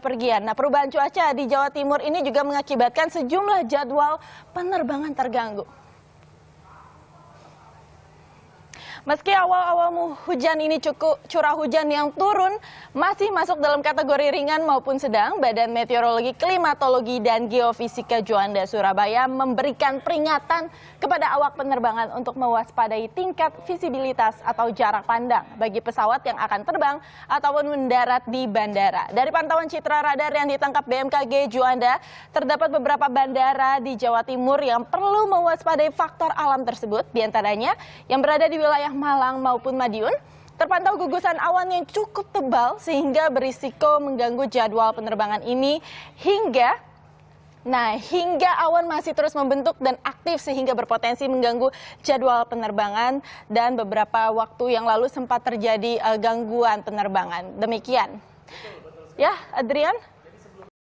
Pergian. Nah, perubahan cuaca di Jawa Timur ini juga mengakibatkan sejumlah jadwal penerbangan terganggu. Meski awal-awal hujan ini cukup curah hujan yang turun masih masuk dalam kategori ringan maupun sedang, Badan Meteorologi, Klimatologi dan Geofisika Juanda Surabaya memberikan peringatan kepada awak penerbangan untuk mewaspadai tingkat visibilitas atau jarak pandang bagi pesawat yang akan terbang ataupun mendarat di bandara. Dari pantauan citra radar yang ditangkap BMKG Juanda, terdapat beberapa bandara di Jawa Timur yang perlu mewaspadai faktor alam tersebut, diantaranya yang berada di wilayah Malang maupun Madiun, terpantau gugusan awan yang cukup tebal sehingga berisiko mengganggu jadwal penerbangan ini hingga Nah, hingga awan masih terus membentuk dan aktif sehingga berpotensi mengganggu jadwal penerbangan dan beberapa waktu yang lalu sempat terjadi eh, gangguan penerbangan. Demikian. Ya, Adrian?